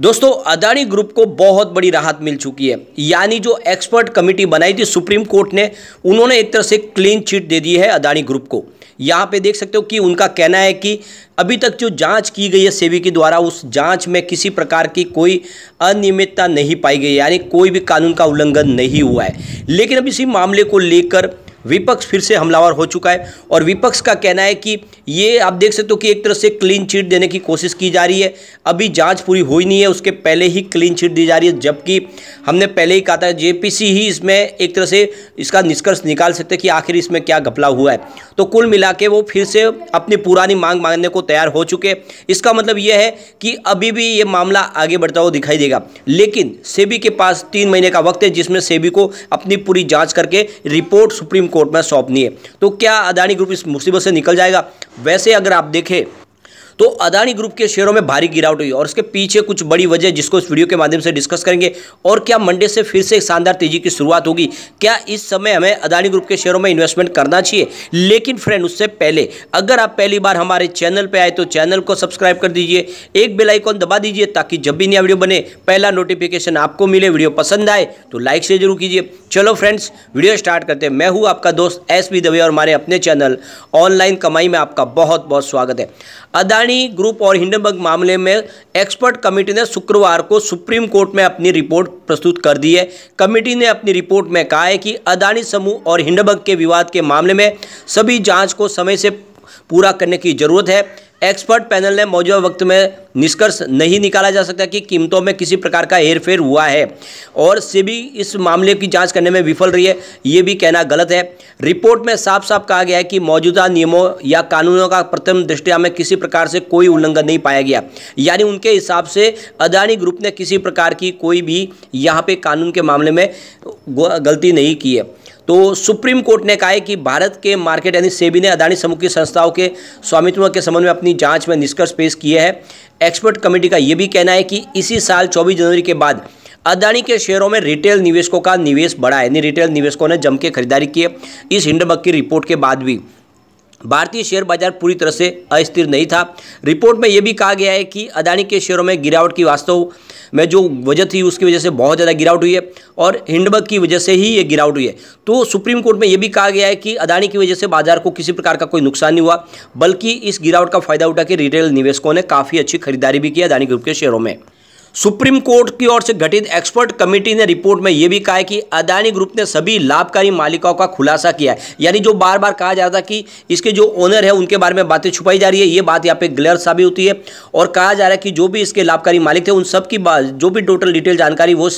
दोस्तों अदानी ग्रुप को बहुत बड़ी राहत मिल चुकी है यानी जो एक्सपर्ट कमेटी बनाई थी सुप्रीम कोर्ट ने उन्होंने एक तरह से क्लीन चिट दे दी है अदानी ग्रुप को यहाँ पे देख सकते हो कि उनका कहना है कि अभी तक जो जांच की गई है सेबी के द्वारा उस जांच में किसी प्रकार की कोई अनियमितता नहीं पाई गई यानी कोई भी कानून का उल्लंघन नहीं हुआ है लेकिन अब इसी मामले को लेकर विपक्ष फिर से हमलावर हो चुका है और विपक्ष का कहना है कि ये आप देख सकते हो कि एक तरह से क्लीन चिट देने की कोशिश की जा रही है अभी जांच पूरी हुई नहीं है उसके पहले ही क्लीन चिट दी जा रही है जबकि हमने पहले ही कहा था जेपीसी ही इसमें एक तरह से इसका निष्कर्ष निकाल सकते कि आखिर इसमें क्या घपला हुआ है तो कुल मिला के वो फिर से अपनी पुरानी मांग मांगने को तैयार हो चुके इसका मतलब यह है कि अभी भी ये मामला आगे बढ़ता हुआ दिखाई देगा लेकिन सेबी के पास तीन महीने का वक्त है जिसमें सेबी को अपनी पूरी जाँच करके रिपोर्ट सुप्रीम कोर्ट कोर्ट में सौंपनी है तो क्या अदानी ग्रुप इस मुसीबत से निकल जाएगा वैसे अगर आप देखें तो अदानी ग्रुप के शेयरों में भारी गिरावट हुई और उसके पीछे कुछ बड़ी वजह जिसको इस वीडियो के माध्यम से डिस्कस करेंगे और क्या मंडे से फिर से शानदार तेजी की शुरुआत होगी क्या इस समय हमें अदानी ग्रुप के शेयरों में इन्वेस्टमेंट करना चाहिए लेकिन फ्रेंड उससे पहले अगर आप पहली बार हमारे चैनल पर आए तो चैनल को सब्सक्राइब कर दीजिए एक बेलाइकॉन दबा दीजिए ताकि जब भी नया वीडियो बने पहला नोटिफिकेशन आपको मिले वीडियो पसंद आए तो लाइक से जरूर कीजिए चलो फ्रेंड्स वीडियो स्टार्ट करते हैं मैं हूँ आपका दोस्त एस बी दवे और हमारे अपने चैनल ऑनलाइन कमाई में आपका बहुत बहुत स्वागत है अदानी अडानी ग्रुप और हिंडनबर्ग मामले में एक्सपर्ट कमेटी ने शुक्रवार को सुप्रीम कोर्ट में अपनी रिपोर्ट प्रस्तुत कर दी है कमेटी ने अपनी रिपोर्ट में कहा है कि अदानी समूह और हिंडनबर्ग के विवाद के मामले में सभी जांच को समय से पूरा करने की जरूरत है एक्सपर्ट पैनल ने मौजूदा वक्त में निष्कर्ष नहीं निकाला जा सकता कि कीमतों में किसी प्रकार का हेरफेर हुआ है और सेबी इस मामले की जांच करने में विफल रही है ये भी कहना गलत है रिपोर्ट में साफ साफ कहा गया है कि मौजूदा नियमों या कानूनों का प्रथम दृष्टिया में किसी प्रकार से कोई उल्लंघन नहीं पाया गया यानी उनके हिसाब से अदानी ग्रुप ने किसी प्रकार की कोई भी यहाँ पर कानून के मामले में गलती नहीं की है तो सुप्रीम कोर्ट ने कहा है कि भारत के मार्केट यानी सेबी ने अदानी समूह की संस्थाओं के स्वामित्व के संबंध में अपनी जांच में निष्कर्ष पेश किए हैं एक्सपर्ट कमेटी का ये भी कहना है कि इसी साल चौबीस जनवरी के बाद अदानी के शेयरों में रिटेल निवेशकों का निवेश बढ़ा है यानी रिटेल निवेशकों ने जम के खरीदारी की है इस हिंडबक की रिपोर्ट के बाद भी भारतीय शेयर बाजार पूरी तरह से अस्थिर नहीं था रिपोर्ट में यह भी कहा गया है कि अदानी के शेयरों में गिरावट की वास्तव में जो वजह थी उसकी वजह से बहुत ज़्यादा गिरावट हुई है और हिंडबर्ग की वजह से ही ये गिरावट हुई है तो सुप्रीम कोर्ट में यह भी कहा गया है कि अदानी की वजह से बाजार को किसी प्रकार का कोई नुकसान नहीं हुआ बल्कि इस गिरावट का फायदा उठा के रिटेल निवेशकों ने काफ़ी अच्छी खरीदारी भी की अदानी ग्रुप के शेयरों में सुप्रीम कोर्ट की ओर से गठित एक्सपर्ट कमेटी ने रिपोर्ट में यह भी कहा है कि अदानी ग्रुप ने सभी लाभकारी मालिकाओं का खुलासा किया है यानी जो बार बार कहा जा रहा था कि इसके जो ओनर है उनके बारे में बातें छुपाई जा रही है ये बात यहाँ पे ग्लेयर साबित होती है और कहा जा रहा है कि जो भी इसके लाभकारी मालिक थे उन सबकी बात जो भी टोटल डिटेल जानकारी वो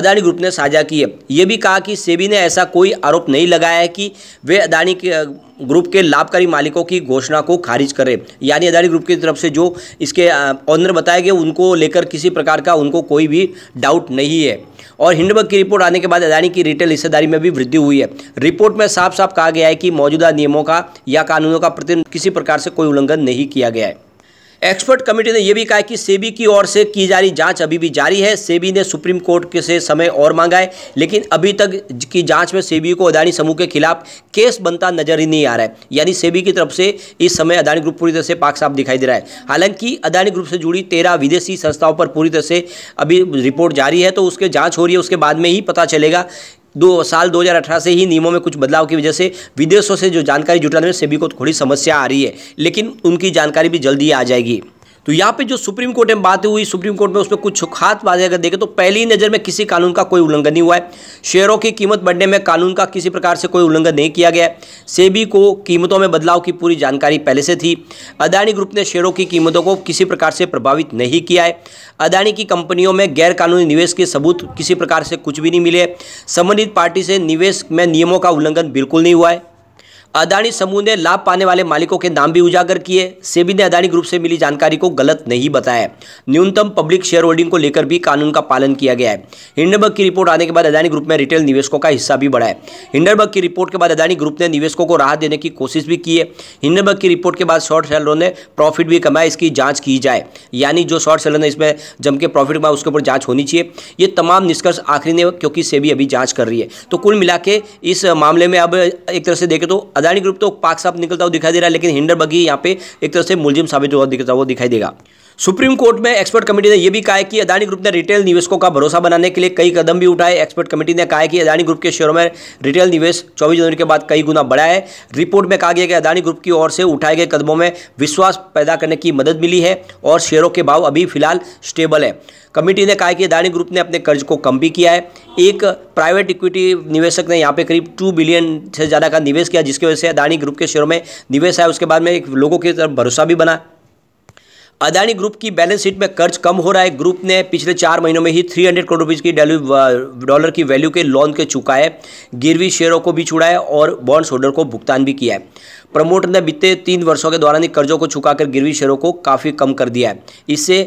अदानी ग्रुप ने साझा की है ये भी कहा कि सेबी ने ऐसा कोई आरोप नहीं लगाया है कि वे अदानी के ग्रुप के लाभकारी मालिकों की घोषणा को खारिज करे यानी अदानी ग्रुप की तरफ से जो इसके ऑनर बताए गए उनको लेकर किसी प्रकार का उनको कोई भी डाउट नहीं है और हिंडबर्ग की रिपोर्ट आने के बाद अदानी की रिटेल हिस्सेदारी में भी वृद्धि हुई है रिपोर्ट में साफ साफ कहा गया है कि मौजूदा नियमों का या कानूनों का प्रति किसी प्रकार से कोई उल्लंघन नहीं किया गया है एक्सपर्ट कमेटी ने यह भी कहा कि सेबी की ओर से की जा रही जांच अभी भी जारी है सेबी ने सुप्रीम कोर्ट के से समय और मांगा है लेकिन अभी तक की जांच में सेबी को अदानी समूह के खिलाफ केस बनता नजर ही नहीं आ रहा है यानी सेबी की तरफ से इस समय अदानी ग्रुप पूरी तरह से पाक साफ दिखाई दे रहा है हालांकि अदानी ग्रुप से जुड़ी तेरह विदेशी संस्थाओं पर पूरी तरह से अभी रिपोर्ट जारी है तो उसके जाँच हो रही है उसके बाद में ही पता चलेगा दो साल 2018 से ही नियमों में कुछ बदलाव की वजह से विदेशों से जो जानकारी जुटाने में सेबी को थोड़ी समस्या आ रही है लेकिन उनकी जानकारी भी जल्दी आ जाएगी तो यहाँ पे जो सुप्रीम कोर्ट में बातें हुई सुप्रीम कोर्ट में उसमें कुछ खास बातें अगर देखें तो पहली नज़र में किसी कानून का कोई उल्लंघन नहीं हुआ है शेयरों की कीमत बढ़ने में कानून का किसी प्रकार से कोई उल्लंघन नहीं किया गया सेबी को कीमतों में बदलाव की पूरी जानकारी पहले से थी अदानी ग्रुप ने शेयरों की कीमतों को किसी प्रकार से प्रभावित नहीं किया है अदानी की कंपनियों में गैरकानूनी निवेश के सबूत किसी प्रकार से कुछ भी नहीं मिले संबंधित पार्टी से निवेश में नियमों का उल्लंघन बिल्कुल नहीं हुआ है अदानी समूह ने लाभ पाने वाले मालिकों के नाम भी उजागर किए सेबी ने अदानी ग्रुप से मिली जानकारी को गलत नहीं बताया न्यूनतम पब्लिक शेयर होल्डिंग को लेकर भी कानून का पालन किया गया है हिंडरबर्ग की रिपोर्ट आने के बाद अदानी ग्रुप में रिटेल निवेशकों का हिस्सा भी बढ़ा है हिंडरबर्ग की रिपोर्ट के बाद अदानी ग्रुप ने निवेशकों को राहत देने की कोशिश भी की है हिंडरबर्ग की रिपोर्ट के बाद शॉर्ट सेलरों ने प्रॉफिट भी कमाया इसकी जाँच की जाए यानी जो शॉर्ट सेलर ने इसमें जम के प्रॉफिट कमाया उसके ऊपर जाँच होनी चाहिए ये तमाम निष्कर्ष आखिरी ने क्योंकि सेबी अभी जाँच कर रही है तो कुल मिला इस मामले में अब एक तरह से देखें तो अदानी ग्रुप तो पाक साफ निकलता हुआ दिखाई दे रहा है लेकिन हिंडर बगी यहाँ पे एक तरह से मुलजिम साबित हुआ दिखता हुआ दिखाई देगा सुप्रीम कोर्ट में एक्सपर्ट कमेटी ने यह भी कहा कि अदानी ग्रुप ने रिटेल निवेशकों का भरोसा बनाने के लिए कई कदम भी उठाए एक्सपर्ट कमेटी ने कहा कि अदानी ग्रुप के शेयरों में रिटेल निवेश 24 जनवरी के बाद कई गुना बढ़ा है रिपोर्ट में कहा गया कि अदानी ग्रुप की ओर से उठाए गए कदमों में विश्वास पैदा करने की मदद मिली है और शेयरों के भाव अभी फिलहाल स्टेबल है कमेटी ने कहा कि अदानी ग्रुप ने अपने कर्ज को कम भी किया है एक प्राइवेट इक्विटी निवेशक ने यहाँ पे करीब टू बिलियन से ज़्यादा का निवेश किया जिसकी वजह से अदानी ग्रुप के शेयरों में निवेश आया उसके बाद में लोगों की तरफ भरोसा भी बना अदानी ग्रुप की बैलेंस शीट में कर्ज कम हो रहा है ग्रुप ने पिछले चार महीनों में ही 300 करोड़ रुपीज़ की डॉलर की वैल्यू के लोन के चुका है गिरवी शेयरों को भी है और बॉन्ड्स होल्डर को भुगतान भी किया है प्रमोटर ने बीते तीन वर्षों के दौरान ही कर्जों को चुकाकर गिरवी शेयरों को काफ़ी कम कर दिया है इससे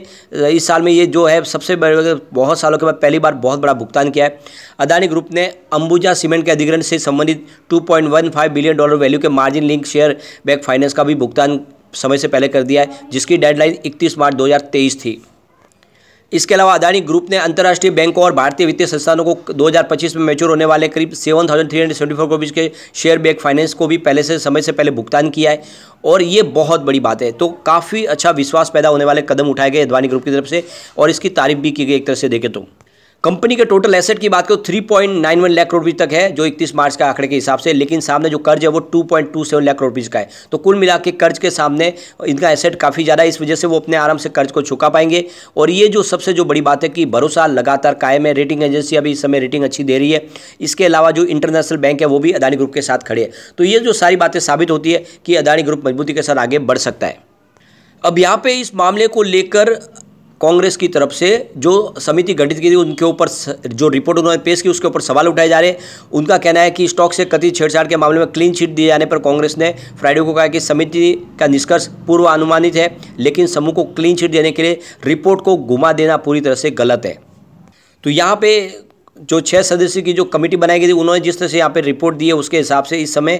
इस साल में ये जो है सबसे बड़े बहुत सालों के बाद पहली बार बहुत बड़ा भुगतान किया है अदानी ग्रुप ने अंबुजा सीमेंट के अधिग्रहण से संबंधित 2.15 बिलियन डॉलर वैल्यू के margin link share back finance का भी भुगतान समय से पहले कर दिया है जिसकी डेडलाइन 31 मार्च 2023 थी इसके अलावा अदानी ग्रुप ने अंतर्राष्ट्रीय बैंकों और भारतीय वित्तीय संस्थानों को 2025 में मेच्योर होने वाले करीब 7,374 करोड़ के शेयर बैक फाइनेंस को भी पहले से समय से पहले भुगतान किया है और ये बहुत बड़ी बात है तो काफ़ी अच्छा विश्वास पैदा होने वाले कदम उठाए गए अदानी ग्रुप की तरफ से और इसकी तारीफ भी की गई एक तरह से देखें तो कंपनी के टोटल एसेट की बात करो 3.91 लाख करोड़ रुपीज तक है जो 31 मार्च का आंकड़े के हिसाब से लेकिन सामने जो कर्ज है वो 2.27 लाख रुपीज का है तो कुल मिला के कर्ज के सामने इनका एसेट काफ़ी ज़्यादा है इस वजह से वो अपने आराम से कर्ज को चुका पाएंगे और ये जो सबसे जो बड़ी बात है कि भरोसा लगातार कायम है रेटिंग एजेंसी अभी इस समय रेटिंग अच्छी दे रही है इसके अलावा जो इंटरनेशनल बैंक है वो भी अदानी ग्रुप के साथ खड़े हैं तो ये जो सारी बातें साबित होती है कि अदानी ग्रुप मजबूती के साथ आगे बढ़ सकता है अब यहाँ पे इस मामले को लेकर कांग्रेस की तरफ से जो समिति गठित की थी उनके ऊपर जो रिपोर्ट उन्होंने पेश की उसके ऊपर सवाल उठाए जा रहे हैं उनका कहना है कि स्टॉक से कथित छेड़छाड़ के मामले में क्लीन चिट दिए जाने पर कांग्रेस ने फ्राइडे को कहा कि समिति का निष्कर्ष पूर्व अनुमानित है लेकिन समूह को क्लीन चिट देने के लिए रिपोर्ट को घुमा देना पूरी तरह से गलत है तो यहाँ पे जो छः सदस्य की जो कमेटी बनाई गई थी उन्होंने जिस तरह से यहाँ पे रिपोर्ट दी है उसके हिसाब से इस समय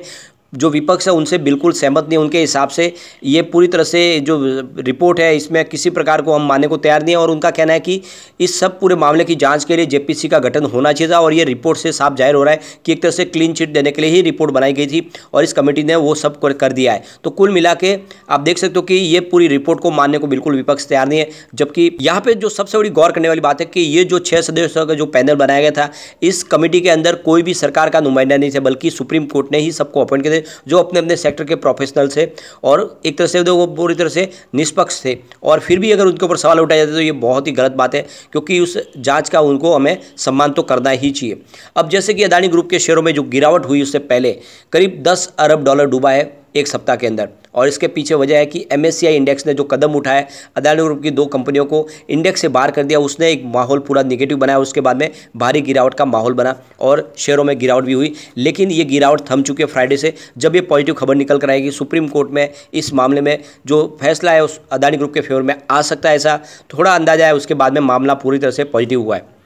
जो विपक्ष है उनसे बिल्कुल सहमत नहीं उनके हिसाब से ये पूरी तरह से जो रिपोर्ट है इसमें किसी प्रकार को हम मानने को तैयार नहीं है और उनका कहना है कि इस सब पूरे मामले की जांच के लिए जेपीसी का गठन होना चाहिए था और ये रिपोर्ट से साफ जाहिर हो रहा है कि एक तरह से क्लीन चिट देने के लिए ही रिपोर्ट बनाई गई थी और इस कमेटी ने वो सब कर दिया है तो कुल मिला के आप देख सकते हो कि ये पूरी रिपोर्ट को मानने को बिल्कुल विपक्ष तैयार नहीं है जबकि यहाँ पर जो सबसे बड़ी गौर करने वाली बात है कि ये जो छः सदस्यों का जो पैनल बनाया गया था इस कमेटी के अंदर कोई भी सरकार का नुमाइंदा नहीं था बल्कि सुप्रीम कोर्ट ने ही सबको अपॉइंट किया जो अपने अपने सेक्टर के प्रोफेशनल्स थे और एक तरह से तो वो पूरी तरह से निष्पक्ष थे और फिर भी अगर उनके ऊपर सवाल उठाया जाते तो ये बहुत ही गलत बात है क्योंकि उस जाँच का उनको हमें सम्मान तो करना ही चाहिए अब जैसे कि अदानी ग्रुप के शेयरों में जो गिरावट हुई उससे पहले करीब दस अरब डॉलर डूबा है एक सप्ताह के अंदर और इसके पीछे वजह है कि एम इंडेक्स ने जो कदम उठाया अदानी ग्रुप की दो कंपनियों को इंडेक्स से बाहर कर दिया उसने एक माहौल पूरा निगेटिव बनाया उसके बाद में भारी गिरावट का माहौल बना और शेयरों में गिरावट भी हुई लेकिन ये गिरावट थम चुकी है फ्राइडे से जब ये पॉजिटिव खबर निकल कर आएगी सुप्रीम कोर्ट में इस मामले में जो फैसला है उस अदानी ग्रुप के फेवर में आ सकता है ऐसा थोड़ा अंदाजा है उसके बाद में मामला पूरी तरह से पॉजिटिव हुआ है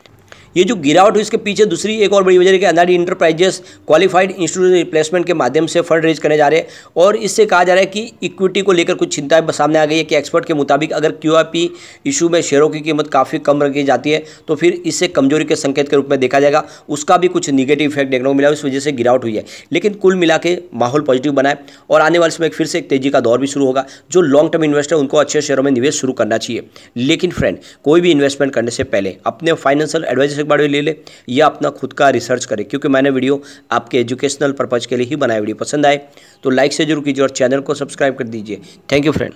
ये जो गिरावट हुई इसके पीछे दूसरी एक और बड़ी वजह है कि अंदाजी इंटरप्राइजेस क्वालिफाइड इंस्टीट्यूशन रिप्लेसमेंट के माध्यम से फंड रेज करने जा रहे हैं और इससे कहा जा रहा है कि इक्विटी को लेकर कुछ चिंताएं सामने आ गई है कि एक्सपर्ट के मुताबिक अगर क्यू इशू में शेयरों की कीमत काफ़ी कम रखी जाती है तो फिर इससे कमजोरी के संकेत के रूप में देखा जाएगा उसका भी कुछ निगेटिव इफेक्ट देखने को मिला इस वजह से गिरावट हुई है लेकिन कुल मिला माहौल पॉजिटिव बनाए और आने वाले समय फिर से एक तेजी का दौर भी शुरू होगा जो लॉन्ग टर्म इन्वेस्टर उनको अच्छे शेयरों में निवेश शुरू करना चाहिए लेकिन फ्रेंड कोई भी इन्वेस्टमेंट करने से पहले अपने फाइनेंशियल एडवाइजर म्यूज़िक बाडियो ले ले या अपना खुद का रिसर्च करें क्योंकि मैंने वीडियो आपके एजुकेशनल पर्पज़ के लिए ही बनाया वीडियो पसंद आए तो लाइक से जरूर कीजिए और चैनल को सब्सक्राइब कर दीजिए थैंक यू फ्रेंड